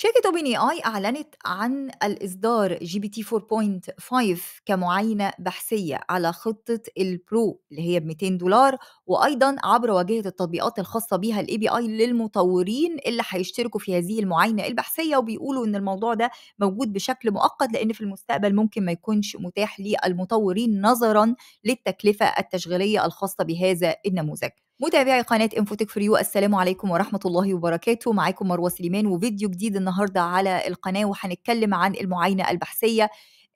شركة اوبن اي اي اعلنت عن الاصدار جي بي تي 4.5 كمعاينة بحثية على خطة البرو اللي هي ب 200 دولار وايضا عبر واجهة التطبيقات الخاصة بها الاي بي اي للمطورين اللي هيشتركوا في هذه المعاينة البحثية وبيقولوا ان الموضوع ده موجود بشكل مؤقت لان في المستقبل ممكن ما يكونش متاح للمطورين نظرا للتكلفة التشغيلية الخاصة بهذا النموذج متابعي قناة انفوتك فريو السلام عليكم ورحمة الله وبركاته معاكم مروة سليمان وفيديو جديد النهاردة على القناة وهنتكلم عن المعاينة البحثية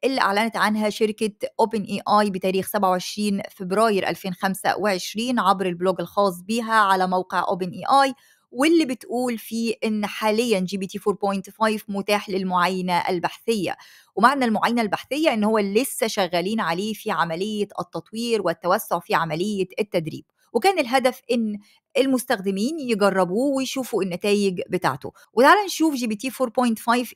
اللي أعلنت عنها شركة أوبن إي آي بتاريخ 27 فبراير 2025 عبر البلوج الخاص بيها على موقع أوبن إي آي واللي بتقول فيه ان حاليا جي بي تي 4.5 متاح للمعاينه البحثيه ومعنى المعاينه البحثيه ان هو لسه شغالين عليه في عمليه التطوير والتوسع في عمليه التدريب وكان الهدف ان المستخدمين يجربوه ويشوفوا النتائج بتاعته وتعالى نشوف جي بي تي 4.5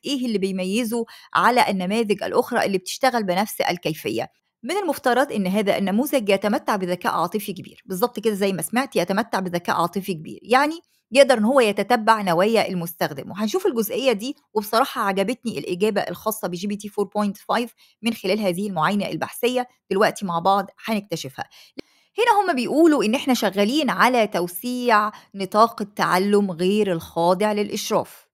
ايه اللي بيميزه على النماذج الاخرى اللي بتشتغل بنفس الكيفيه من المفترض ان هذا النموذج يتمتع بذكاء عاطفي كبير بالظبط كده زي ما سمعت يتمتع بذكاء عاطفي كبير يعني يقدر ان هو يتتبع نوايا المستخدم وهنشوف الجزئيه دي وبصراحه عجبتني الاجابه الخاصه بجي بي تي 4.5 من خلال هذه المعاينه البحثيه دلوقتي مع بعض هنكتشفها هنا هم بيقولوا إن إحنا شغالين على توسيع نطاق التعلم غير الخاضع للإشراف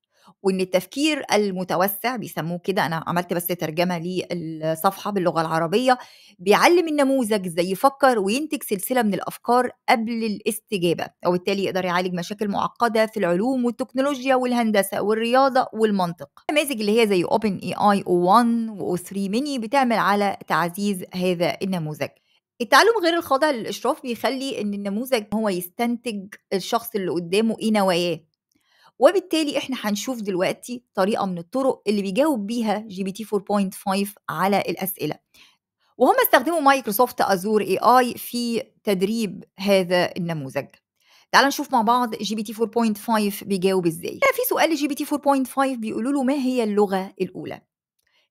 وإن التفكير المتوسع بيسموه كده أنا عملت بس ترجمة للصفحة باللغة العربية بيعلم النموذج إزاي يفكر وينتج سلسلة من الأفكار قبل الاستجابة وبالتالي يقدر يعالج مشاكل معقدة في العلوم والتكنولوجيا والهندسة والرياضة والمنطق النماذج اللي هي زي Open AI O1 و O3 Mini بتعمل على تعزيز هذا النموذج التعلم غير الخاضع للإشراف بيخلي إن النموذج هو يستنتج الشخص اللي قدامه إيه نواياه وبالتالي احنا هنشوف دلوقتي طريقة من الطرق اللي بيجاوب بيها جي بي تي 4.5 على الأسئلة وهم استخدموا مايكروسوفت أزور اي اي في تدريب هذا النموذج تعال نشوف مع بعض جي بي تي 4.5 بيجاوب ازاي في سؤال جي بي تي 4.5 بيقولوا له ما هي اللغة الأولى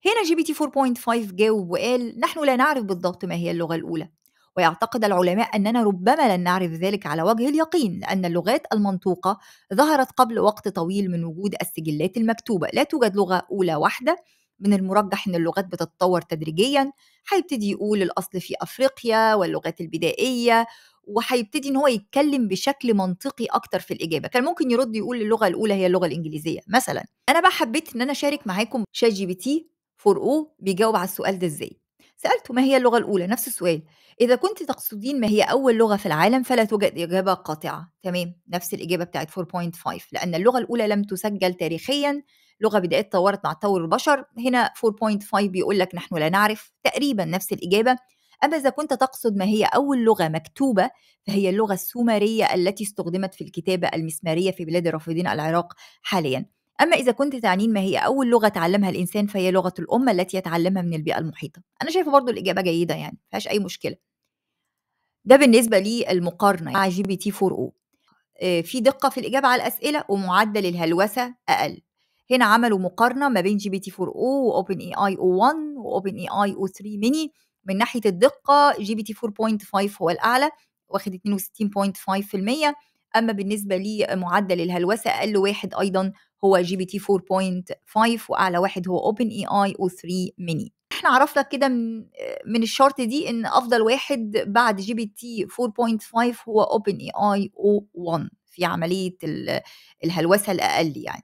هنا جي بي تي 4.5 جاوب وقال نحن لا نعرف بالضبط ما هي اللغة الأولى ويعتقد العلماء أننا ربما لن نعرف ذلك على وجه اليقين لأن اللغات المنطوقة ظهرت قبل وقت طويل من وجود السجلات المكتوبة لا توجد لغة أولى واحدة من المرجح ان اللغات بتتطور تدريجيا هيبتدي يقول الاصل في افريقيا واللغات البدائيه وهيبتدي ان هو يتكلم بشكل منطقي اكتر في الاجابه كان ممكن يرد يقول اللغه الاولى هي اللغه الانجليزيه مثلا انا بقى حبيت ان انا اشارك معاكم شات جي بي تي فور او بيجاوب على السؤال ده ازاي سألت ما هي اللغة الأولى نفس السؤال إذا كنت تقصدين ما هي أول لغة في العالم فلا توجد إجابة قاطعة تمام نفس الإجابة بتاعت 4.5 لأن اللغة الأولى لم تسجل تاريخيا لغة بداية تطورت مع تطور البشر هنا 4.5 بيقول لك نحن لا نعرف تقريبا نفس الإجابة أما إذا كنت تقصد ما هي أول لغة مكتوبة فهي اللغة السومرية التي استخدمت في الكتابة المسمارية في بلاد الرافدين العراق حاليا أما إذا كنت تعنين ما هي أول لغة تعلمها الإنسان فهي لغة الأم التي يتعلمها من البيئة المحيطة أنا شايفة برضو الإجابة جيدة يعني فيهاش أي مشكلة ده بالنسبة للمقارنة يعني. مع جي بي تي 4 او آه، في دقة في الإجابة على الأسئلة ومعدل الهلوسة أقل هنا عملوا مقارنة ما بين جي بي تي 4 او وأوبن اي اي او 1 وأوبن اي اي او 3 ميني من ناحية الدقة جي بي تي 4.5 هو الأعلى واخد 62.5% أما بالنسبة لمعدل الهلوسة أقل واحد أيضا هو جي بي تي 4.5 واعلى واحد هو اوبن اي اي او 3 ميني احنا عرفنا كده من من الشارت دي ان افضل واحد بعد جي بي تي 4.5 هو اوبن اي اي او 1 في عمليه الهلوسه الاقل يعني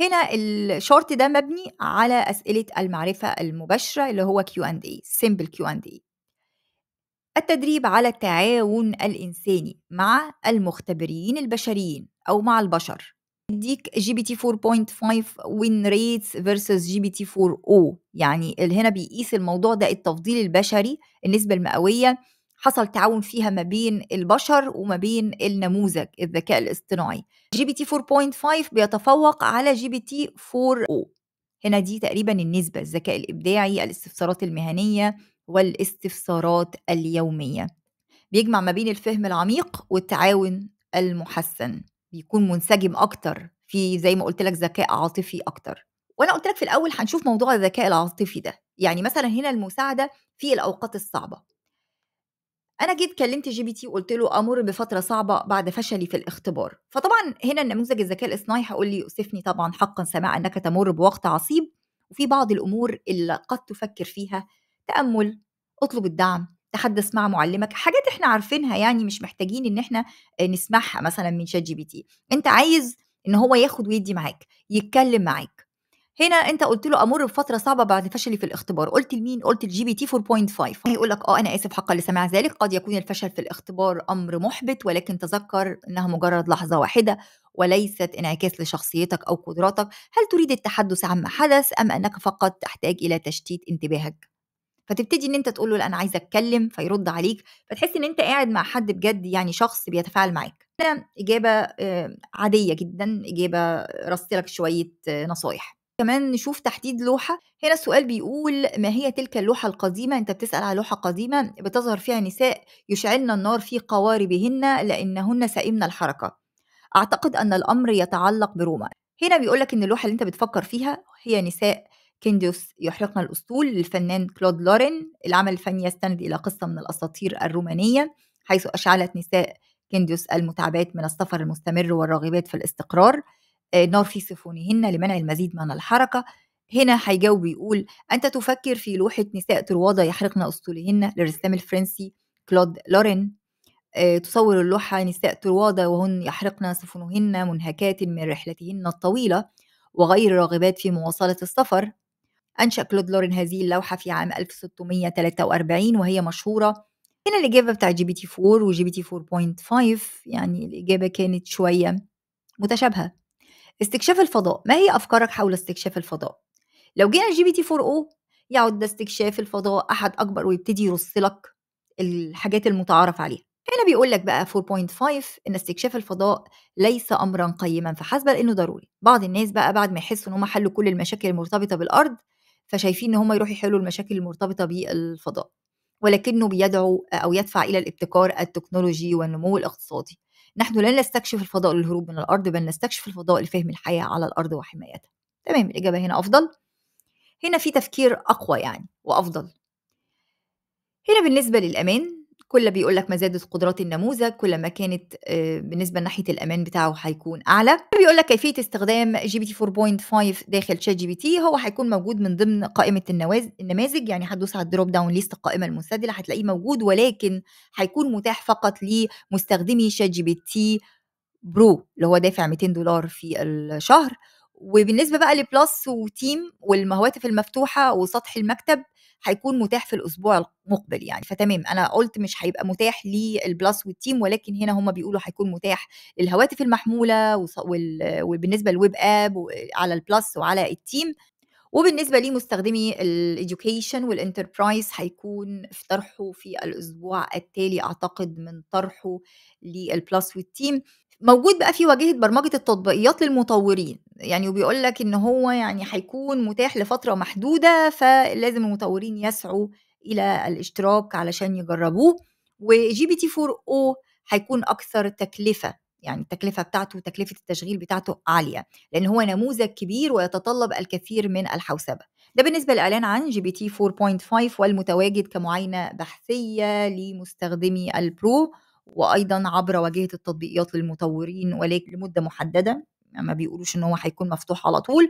هنا الشرط ده مبني على اسئله المعرفه المباشره اللي هو كيو اند اي سمبل كيو اند اي التدريب على التعاون الانساني مع المختبرين البشريين او مع البشر يديك جي بي تي 4.5 وين ريتس فيرسز جي بي تي 4 او يعني اللي هنا بيقيس الموضوع ده التفضيل البشري النسبه المئويه حصل تعاون فيها ما بين البشر وما بين النموذج الذكاء الاصطناعي جي بي تي 4.5 بيتفوق على جي بي تي 4 او هنا دي تقريبا النسبة الذكاء الإبداعي الاستفسارات المهنية والاستفسارات اليومية بيجمع ما بين الفهم العميق والتعاون المحسن بيكون منسجم اكتر في زي ما قلت لك ذكاء عاطفي اكتر وانا قلت لك في الاول هنشوف موضوع الذكاء العاطفي ده يعني مثلا هنا المساعده في الاوقات الصعبه انا جيت كلمت جي بي تي وقلت له امر بفتره صعبه بعد فشلي في الاختبار فطبعا هنا النموذج الذكاء الاصطناعي هيقول لي يؤسفني طبعا حقا سماع انك تمر بوقت عصيب وفي بعض الامور اللي قد تفكر فيها تامل اطلب الدعم تحدث مع معلمك حاجات احنا عارفينها يعني مش محتاجين ان احنا نسمعها مثلا من شات جي بي تي انت عايز ان هو ياخد ويدي معاك يتكلم معاك هنا انت قلت له امر بفتره صعبه بعد فشلي في الاختبار قلت لمين قلت الجي بي تي 4.5 هيقول لك اه انا اسف حقا لسماع ذلك قد يكون الفشل في الاختبار امر محبط ولكن تذكر انها مجرد لحظه واحده وليست انعكاس لشخصيتك او قدراتك هل تريد التحدث عما حدث ام انك فقط تحتاج الى تشتيت انتباهك فتبتدي ان انت تقول له لا انا عايزه اتكلم فيرد عليك فتحس ان انت قاعد مع حد بجد يعني شخص بيتفاعل معاك ده اجابه آه، عاديه جدا اجابه رصت شويه آه، نصايح كمان نشوف تحديد لوحة هنا السؤال بيقول ما هي تلك اللوحة القديمة أنت بتسأل على لوحة قديمة بتظهر فيها نساء يشعلن النار في قواربهن لأنهن سئمن الحركة أعتقد أن الأمر يتعلق بروما هنا بيقولك أن اللوحة اللي أنت بتفكر فيها هي نساء كينديوس يحرقنا الأسطول للفنان كلود لورين العمل الفني يستند إلى قصة من الأساطير الرومانية حيث أشعلت نساء كينديوس المتعبات من السفر المستمر والراغبات في الاستقرار آه، نار في سفونهن لمنع المزيد من الحركة هنا هيجاوب بيقول أنت تفكر في لوحة نساء طروادة يحرقن أسطولهن للرسام الفرنسي كلود لورين آه، تصور اللوحة نساء طروادة وهن يحرقن سفنهن منهكات من رحلتهن الطويلة وغير راغبات في مواصلة السفر أنشأ كلود لورين هذه اللوحة في عام 1643 وهي مشهورة هنا الإجابة بتاع جي بي تي 4 وجي بي تي 4.5 يعني الإجابة كانت شوية متشابهة استكشاف الفضاء ما هي أفكارك حول استكشاف الفضاء؟ لو جينا جي بي تي 4 او يعد ده استكشاف الفضاء أحد أكبر ويبتدي يرص لك الحاجات المتعارف عليها هنا بيقول لك بقى 4.5 ان استكشاف الفضاء ليس امرا قيما فحسب لانه ضروري بعض الناس بقى بعد ما يحسوا ان هم حلوا كل المشاكل المرتبطه بالارض فشايفين ان هم يروحوا يحلوا المشاكل المرتبطه بالفضاء ولكنه بيدعو او يدفع الى الابتكار التكنولوجي والنمو الاقتصادي نحن لن نستكشف الفضاء للهروب من الارض بل نستكشف الفضاء لفهم الحياه على الارض وحمايتها تمام الاجابه هنا افضل هنا في تفكير اقوى يعني وافضل هنا بالنسبه للامان كل بيقول لك ما زادت قدرات النموذج كل ما كانت آه، بالنسبه ناحيه الامان بتاعه هيكون اعلى بيقول لك كيفيه استخدام جي بي تي 4.5 داخل شات جي بي تي هو هيكون موجود من ضمن قائمه النماذج يعني هتدوس على الدروب داون ليست القائمه المسدلة هتلاقيه موجود ولكن هيكون متاح فقط لمستخدمي شات جي بي تي برو اللي هو دافع 200 دولار في الشهر وبالنسبه بقى لبلس وتيم والمهواتف المفتوحه وسطح المكتب هيكون متاح في الاسبوع المقبل يعني فتمام انا قلت مش هيبقى متاح للبلس والتيم ولكن هنا هم بيقولوا هيكون متاح للهواتف المحموله وبالنسبه للويب اب على البلس وعلى التيم وبالنسبه لمستخدمي الاديوكيشن والانتربرايز هيكون في طرحه في الاسبوع التالي اعتقد من طرحه للبلس والتيم موجود بقى في واجهة برمجة التطبيقيات للمطورين يعني وبيقول لك إن هو يعني هيكون متاح لفترة محدودة فلازم المطورين يسعوا إلى الاشتراك علشان يجربوه وجي بي تي 4 او هيكون أكثر تكلفة يعني التكلفة بتاعته تكلفة التشغيل بتاعته عالية لأن هو نموذج كبير ويتطلب الكثير من الحوسبة ده بالنسبة للإعلان عن جي بي تي 4.5 والمتواجد كمعاينة بحثية لمستخدمي البرو وايضا عبر واجهه التطبيقيات للمطورين ولكن لمده محدده ما بيقولوش ان هو هيكون مفتوح على طول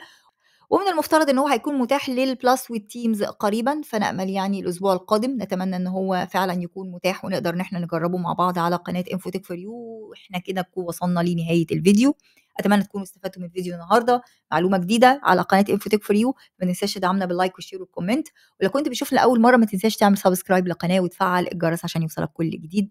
ومن المفترض ان هو هيكون متاح للبلس والتيمز قريبا فنامل يعني الاسبوع القادم نتمنى ان هو فعلا يكون متاح ونقدر ان احنا نجربه مع بعض على قناه انفوتك فور يو احنا كده نكون وصلنا لنهايه الفيديو اتمنى تكونوا استفدتوا من الفيديو النهارده معلومه جديده على قناه انفوتك فور يو ما تنساش تدعمنا باللايك والشير والكومنت ولو كنت بتشوفنا لاول مره ما تنساش تعمل سبسكرايب للقناه وتفعل الجرس عشان يوصلك كل جديد